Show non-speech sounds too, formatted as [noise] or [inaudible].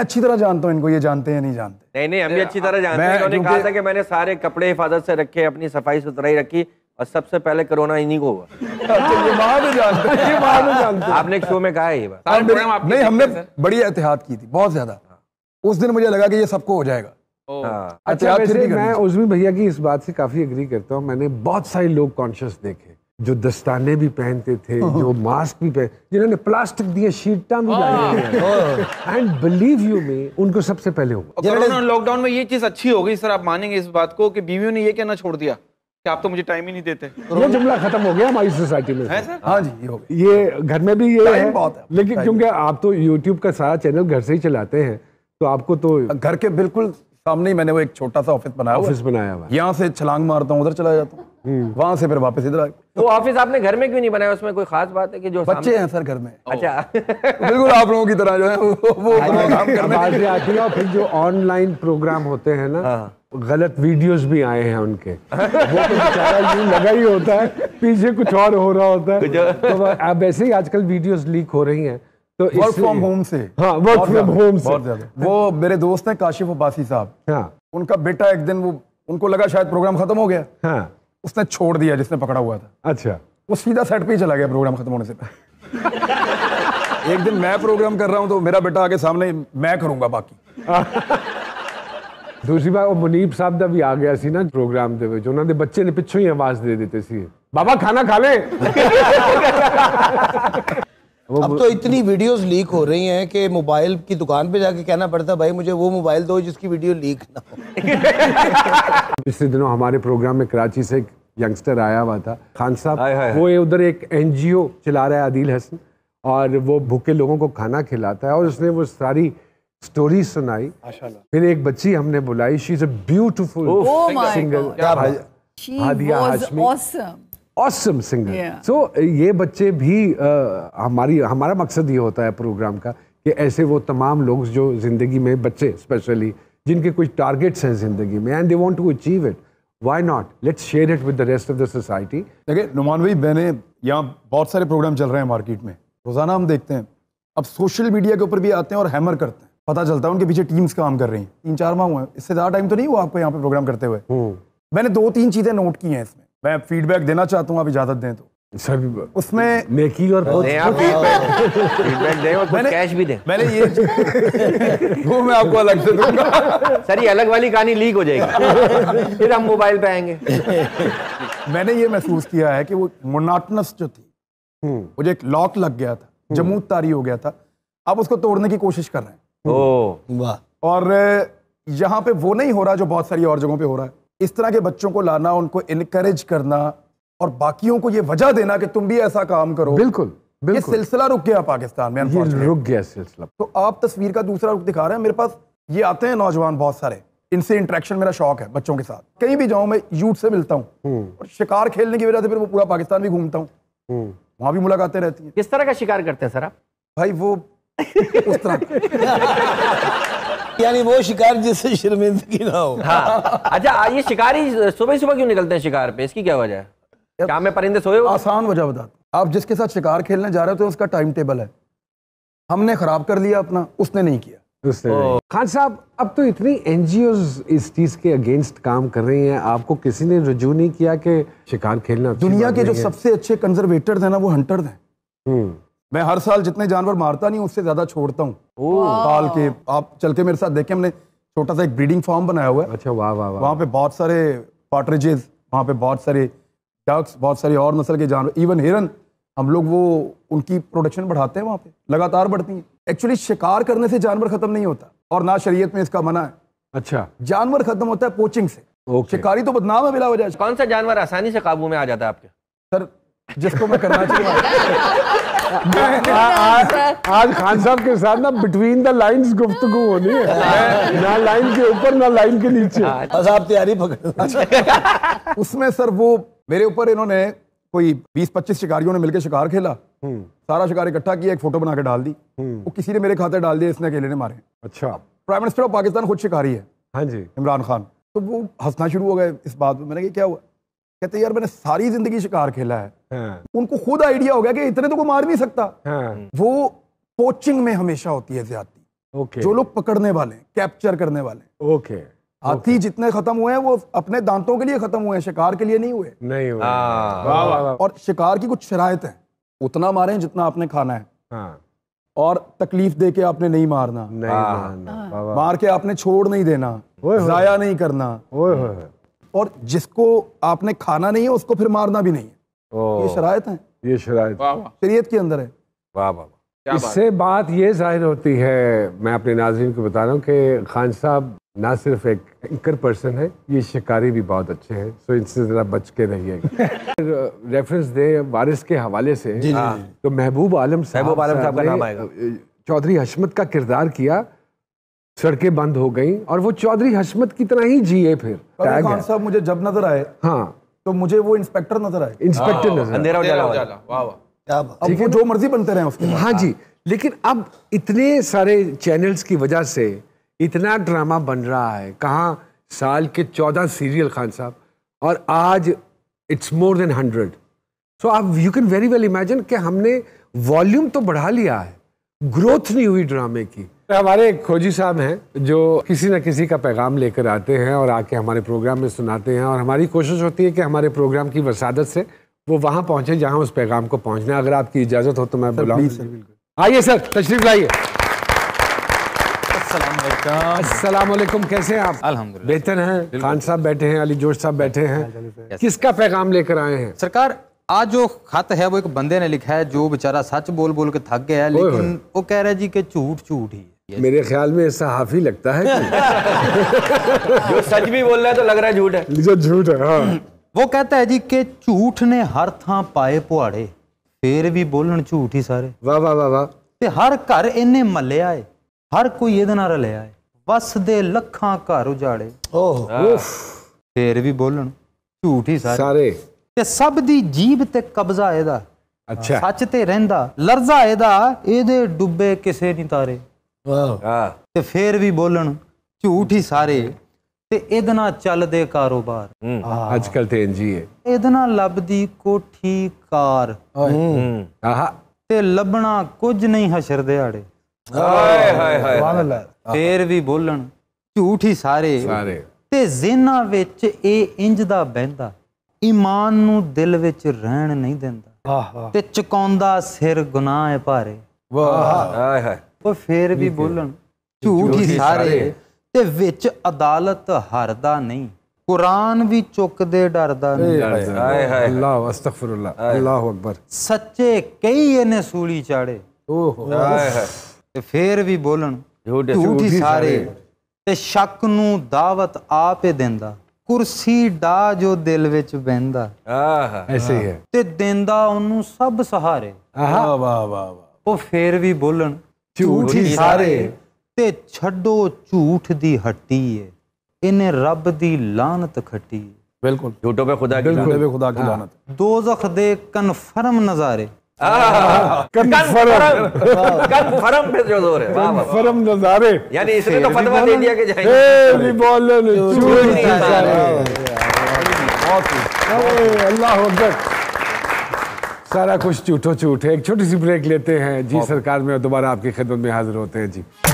अच्छी तरह जानता हूँ इनको ये जानते हैं नहीं जानते नहीं नहीं हम भी अच्छी तरह जानते हैं इन्होंने कहा था कि मैंने सारे कपड़े हिफाजत से रखे अपनी सफाई सुथराई रखी और सबसे पहले कोरोना इन्हीं को हुआ अच्छा, आपने एक शो में कहा है ये बात नहीं हमने बड़ी एहतियात की थी बहुत ज्यादा हाँ। उस दिन मुझे लगा कि ये सबको हो जाएगा हाँ। अच्छा मैं उजमी भैया की इस बात से काफी एग्री करता हूँ मैंने बहुत सारे लोग कॉन्शियस देखे जो दस्ताने भी पहनते थे जो [laughs] मास्क भी पहन जिन्होंने प्लास्टिक दिए शीटा भी लाई एंड बिलीव यू मी उनको सबसे पहले होगा लॉकडाउन में ये चीज अच्छी हो गई सर आप मानेंगे इस बात को कि बीवियों ने ये कहना छोड़ दिया कि आप तो मुझे टाइम ही नहीं देते ये जुमला खत्म हो गया हमारी सोसाइटी में है सर हाँ जी ये ये घर में भी ये है लेकिन क्योंकि आप तो यूट्यूब का सारा चैनल घर से ही चलाते हैं तो आपको तो घर के बिल्कुल सामने ही मैंने वो एक छोटा सा ऑफिस बनाया ऑफिस बनाया हुआ यहाँ से छलांग मारता हूँ उधर चला जाता हूँ हम्म। वहां से फिर वापस इधर आए तो ऑफिस आपने घर में क्यों नहीं बनाया उसमें कोई खास बात है कि जो बच्चे हैं सर घर में [laughs] अच्छा [laughs] बिल्कुल आप लोगों की तरह जो है वो आती है फिर जो ऑनलाइन प्रोग्राम होते हैं ना हाँ। गलत वीडियोस भी आए हैं उनके [laughs] वो तो, तो लगा ही होता है पीछे कुछ और हो रहा होता है तो अब ऐसे ही आजकल वीडियोस लीक हो रही हैं तो वर्क फ्रॉम होम से हाँ वर्क फ्रॉम होम से वो मेरे दोस्त हैं काशिफ अब्बासी साहब हाँ उनका बेटा एक दिन वो उनको लगा शायद प्रोग्राम खत्म हो गया हाँ उसने छोड़ दिया जिसने पकड़ा हुआ था अच्छा वो सीधा सेट पे ही चला गया प्रोग्राम खत्म होने से [laughs] एक दिन मैं प्रोग्राम कर रहा हूँ तो मेरा बेटा आगे सामने मैं करूंगा बाकी [laughs] दूसरी बात ਉਹ ਮੁਨੀਬ ਸਾਹਿਬ ਦਾ ਵੀ ਆ ਗਿਆ ਸੀ ਨਾ ਪ੍ਰੋਗਰਾਮ ਦੇ ਵਿੱਚ ਉਹਨਾਂ ਦੇ ਬੱਚੇ ਨੇ ਪਿੱਛੋਂ ਹੀ ਆਵਾਜ਼ ਦੇ ਦਿੱਤੀ ਸੀ ਬਾਬਾ ਖਾਣਾ अब तो इतनी वीडियोस लीक हो रही हैं कि मोबाइल की दुकान पे जाके कहना पड़ता भाई मुझे वो मोबाइल दो जिसकी वीडियो लीक ना हो [laughs] पिछले दिनों हमारे प्रोग्राम में कराची से यंगस्टर आया हुआ था खान साहब वो उधर एक एनजीओ चला रहा है आदिल हसन और वो भूखे लोगों को खाना खिलाता है और उसने वो सारी स्टोरी सुनाई फिर एक बच्ची हमने बुलाई she is a beautiful singer Hadiya Hashmi awesome singer so ये बच्चे भी आ, हमारी हमारा मकसद ये होता है प्रोग्राम का कि ऐसे वो तमाम लोग जो ज़िंदगी में बच्चे स्पेशली जिनके कुछ टारगेट्स हैं ज़िंदगी में and they want to achieve it why not let's share it with the rest of the society देखिए नुमान भाई मैंने यहाँ बहुत सारे प्रोग्राम चल रहे हैं मार्केट में रोज़ाना हम देखते हैं अब सोशल मीडिया के ऊपर भी आते हैं और हैमर करते हैं पता चलता है उनके पीछे टीम्स काम कर रही हैं तीन चार माह हुए हैं इससे ज़्यादा टाइम तो नहीं हुआ आपको यहाँ पे प्रोग्राम करते हुए हम्म। मैंने दो तीन चीज़ें नोट की हैं इसमें मैं फीडबैक देना चाहता हूँ आप इजाजत दें तो उसमें मेकी और कैश [laughs] भी दें मैंने ये [laughs] वो मैं आपको अलग से दूंगा सर ये अलग वाली कहानी लीक हो जाएगी फिर हम मोबाइल पे आएंगे मैंने ये महसूस किया है कि वो मोनाटनस जो थी मुझे हम्म। एक लॉक लग गया था हम्म। जमूत तारी हो गया था आप उसको तोड़ने की कोशिश कर रहे हैं ओ वाह और यहाँ पे वो नहीं हो रहा जो बहुत सारी और जगहों पे हो रहा है इस तरह के बच्चों को लाना उनको इनकरेज करना और बाकियों को ये वजह देना कि तुम भी ऐसा काम करो बिल्कुल ये सिलसिला रुक गया पाकिस्तान में ये रुक गया सिलसिला तो आप तस्वीर का दूसरा रुख दिखा रहे हैं मेरे पास ये आते हैं नौजवान बहुत सारे इनसे इंटरेक्शन मेरा शौक है बच्चों के साथ कहीं भी जाऊं मैं यूथ से मिलता हूँ हम्म। और शिकार खेलने की वजह से फिर वो पूरा पाकिस्तान भी घूमता हूँ हम्म। वहां भी मुलाकातें रहती हैं किस तरह का शिकार करते हैं सर आप भाई वो उस तरह [laughs] यानी वो शिकार जिससे शर्मिंदगी ना हो हाँ अच्छा ये शिकारी सुबह सुबह क्यों निकलते हैं शिकार पे इसकी क्या वजह है क्या मैं परिंदे सोए आसान वजह बता आप जिसके साथ शिकार खेलने जा रहे हो तो उसका टाइम टेबल है हमने खराब कर लिया अपना उसने नहीं किया खान साहब अब तो इतनी एनजीओ इस चीज के अगेंस्ट काम कर रही हैं आपको किसी ने रजू नहीं किया कि शिकार खेलना दुनिया के जो सबसे अच्छे कंजर्वेटर थे ना वो हंटर थे हम्म। मैं हर साल जितने जानवर मारता नहीं उससे ज्यादा छोड़ता हूँ पाल के आप चल के मेरे साथ देखे हमने छोटा सा एक ब्रीडिंग फार्म बनाया हुआ है अच्छा वाह वाह वहाँ पे बहुत सारे पॉटरेजेस वहाँ पे बहुत सारे डक्स बहुत सारे और नस्ल के जानवर इवन हिरन हम लोग वो उनकी प्रोडक्शन बढ़ाते हैं वहाँ पे लगातार बढ़ती है एक्चुअली शिकार करने से जानवर खत्म नहीं होता और ना शरीयत में इसका मना है अच्छा जानवर खत्म होता है पोचिंग से okay. शिकारी तो बदनाम है बिला वजह कौन सा जानवर आसानी से काबू में आ जाता है आपके सर जिसको मैं करना चाहिए [laughs] आज खान साहब के साथ ना बिटवीन द लाइंस गुफ्तगु होनी है ना लाइन के ऊपर ना लाइन के नीचे हाँ, बस आप तैयारी [laughs] उसमें सर वो मेरे ऊपर इन्होंने कोई 20-25 शिकारियों ने मिलकर शिकार खेला हम्म। सारा शिकार इकट्ठा किया एक फोटो बना के डाल दी हम्म। वो किसी ने मेरे खाते डाल दिया इसने अकेले ने मारे अच्छा प्राइम मिनिस्टर ऑफ पाकिस्तान खुद शिकारी है हाँ जी इमरान खान तो वो हंसना शुरू हो गए इस बात में मैंने कहा क्या हुआ कहते यार मैंने सारी जिंदगी शिकार खेला है हाँ। उनको खुद आइडिया हो गया कि इतने तो को मार नहीं सकता हाँ। वो कोचिंग में हमेशा होती है ज्यादा ओके जो लोग पकड़ने वाले कैप्चर करने वाले ओके हाथी जितने खत्म हुए हैं वो अपने दांतों के लिए खत्म हुए हैं शिकार के लिए नहीं हुए नहीं हुए आ, हाँ। और शिकार की कुछ शरायत है उतना मारे हैं जितना आपने खाना है और तकलीफ दे के आपने नहीं मारना नहीं आ, मारना आ, मार के आपने छोड़ नहीं देना जाया नहीं करना और जिसको आपने खाना नहीं है उसको फिर मारना भी नहीं है ये शरायत है ये शरायत शरीयत के अंदर है वाह वाह इससे बात ये जाहिर होती है मैं अपने नाजरन को बता रहा हूँ कि खान साहब ना सिर्फ एक एंकर पर्सन है ये शिकारी भी बहुत अच्छे हैं सो इनसे ज़रा बच के रहिएगा रेफरेंस दे वारिस के हवाले से जी, जी, हाँ, जी। तो महबूब आलम साहब महबूब आलम साहब का नाम आएगा चौधरी हशमत का किरदार किया सड़कें बंद हो गई और वो चौधरी हसमत की तरह ही जिए फिर टैग खान साहब मुझे जब नजर आए हाँ तो मुझे वो इंस्पेक्टर नजर आए इंस्पेक्टर नजर अंधेरा उजाला वाह वाह अब वो जो मर्जी बनते रहे उसके हाँ जी लेकिन अब इतने सारे चैनल्स की वजह से इतना ड्रामा बन रहा है कहाँ साल के चौदह सीरियल खान साहब और आज it's more than hundred so आप you can very well imagine कि हमने वॉल्यूम तो बढ़ा लिया है ग्रोथ नहीं हुई ड्रामे की तो हमारे एक खोजी साहब हैं जो किसी न किसी का पैगाम लेकर आते हैं और आके हमारे प्रोग्राम में सुनाते हैं और हमारी कोशिश होती है कि हमारे प्रोग्राम की वसादत से वो वहाँ पहुँचे जहाँ उस पैगाम को पहुँचना अगर आपकी इजाज़त हो तो मैं बुलाऊँ आइए सर तशरीफ लाइए असलम कैसे हैं आप बेहतर हैं खान साहब बैठे हैं अली जोश साहब बैठे हैं किसका पैगाम लेकर आए हैं सरकार आज जो खत है वो एक बंदे ने लिखा है जो बेचारा सच बोल बोल के थक गया है लेकिन वो कह रहा है जी कि झूठ झूठ ही मेरे ख्याल में सहाफी लगता है [laughs] जो सच भी बोल रहा है तो लग रहा है झूठ है जो झूठ है हाँ वो कहता है जी कि ਝੂਠ ਨੇ ਹਰ ਥਾਂ ਪਾਏ ਪੁਹਾੜੇ ਫੇਰ ਵੀ ਬੋਲਣ ਝੂਠ ਹੀ ਸਾਰੇ ਵਾਹ ਵਾਹ ਵਾਹ ਵਾਹ ਤੇ ਹਰ ਘਰ ਇਹਨੇ ਮੱਲਿਆ ਏ ਹਰ ਕੋਈ ਇਹਦੇ ਨਾਲ ਰਲਿਆ ਏ ਵਸਦੇ ਲੱਖਾਂ ਘਰ ਉਜਾੜੇ ਓਹ ਉਫ ਫੇਰ ਵੀ ਬੋਲਣ ਝੂਠ ਹੀ ਸਾਰੇ ਸਾਰੇ ਤੇ ਸਭ ਦੀ ਜੀਬ ਤੇ ਕਬਜ਼ਾ ਇਹਦਾ ਅੱਛਾ ਸੱਚ ਤੇ ਰਹਿੰਦਾ ਲਰਜ਼ਾ ਇਹਦਾ ਇਹਦੇ ਡੁੱਬੇ ਕਿਸੇ ਨਹੀਂ ਤਾਰੇ ਵਾਹ ਤੇ ਫੇਰ ਵੀ ਬੋਲਣ ਝੂਠ ਹੀ ਸਾਰੇ ਤੇ ਇਹਦੇ ਨਾਲ ਚੱਲਦੇ ਕਾਰੋਬਾਰ ਅੱਜ ਕੱਲ ਤੇ ਇੰਜੀ ਹੈ ਇਹਦੇ ਨਾਲ ਲੱਭਦੀ ਕੋਠੀ ਕਾਰ ਆਹ ਤੇ ਲੱਭਣਾ ਕੁਝ ਨਹੀਂ ਹਸ਼ਰ ਦਿਹਾੜੇ ਹਾਏ ਹਾਏ ਹਾਏ ਸੁਭਾਨ ਅੱਲਾ ਫੇਰ ਵੀ ਬੋਲਣ ਝੂਠ ਹੀ ਸਾਰੇ ਸਾਰੇ ਤੇ ਜ਼ਿਹਨਾਂ ਵਿੱਚ ਇਹ ਇੰਜ ਦਾ ਬਹਿੰਦਾ ਈਮਾਨ ਨੂੰ ਦਿਲ ਵਿੱਚ ਰਹਿਣ ਨਹੀਂ ਦਿੰਦਾ ਤੇ ਚੁਕਾਉਂਦਾ ਸਿਰ ਗੁਨਾਹ ਹੈ ਭਾਰੇ ਵਾਹ ਹਾਏ ਹਾਏ ਉਹ ਫੇਰ ਵੀ ਬੋਲਣ ਝੂਠ ਹੀ ਸਾਰੇ ਤੇ ਵਿੱਚ ਅਦਾਲਤ ਹਰਦਾ ਨਹੀਂ ਕੁਰਾਨ ਵੀ ਚੁੱਕਦੇ ਡਰਦਾ ਨਹੀਂ ਹਾਏ ਹਾਏ ਅੱਲਾਹ ਅਸਤਗਫਰullah ਅੱਲਾਹੁ ਅਕਬਰ ਸੱਚੇ ਕਈ ਇਹਨੇ ਸੂਲੀ ਚਾੜੇ ਓਹੋ ਹਾਏ ਹਾਏ ਤੇ ਫੇਰ ਵੀ ਬੋਲਣ ਝੂਠ ਹੀ ਸਾਰੇ ਤੇ ਸ਼ੱਕ ਨੂੰ ਦਾਵਤ ਆਪੇ ਦਿੰਦਾ ਕੁਰਸੀ ਡਾ ਜੋ ਦਿਲ ਵਿੱਚ ਬੈੰਦਾ ਆਹ ਐਸੇ ਹੀ ਹੈ ਤੇ ਦਿੰਦਾ ਉਹਨੂੰ ਸਭ ਸਹਾਰੇ ਆਹ ਵਾ ਵਾ ਵਾ ਉਹ ਫੇਰ ਵੀ ਬੋਲਣ ਝੂਠ ਹੀ ਸਾਰੇ ਤੇ ਛੱਡੋ ਝੂਠ ਦੀ ਹੱਟੀ ਏ ਇਹਨੇ ਰੱਬ ਦੀ ਲਾਨਤ ਖੱਟੀ ਬਿਲਕੁਲ ਝੂਠੋ ਪੇ ਖੁਦਾ ਦੀ ਬਿਲਕੁਲ ਪੇ ਖੁਦਾ ਦੀ ਲਾਨਤ ਦੋਜ਼ਖ ਦੇ ਕਨਫਰਮ ਨਜ਼ਾਰੇ कन्फर्म कन्फर्म पे जो जोर है कन्फर्म नजारे यानी इसने तो फतवा दे दिया कि जाएंगे बोलन बहुत अल्लाह अकबर सारा कुछ झूठो झूठ है एक छोटी सी ब्रेक लेते हैं जी सरकार में दोबारा आपकी खिदमत में हाजिर होते हैं जी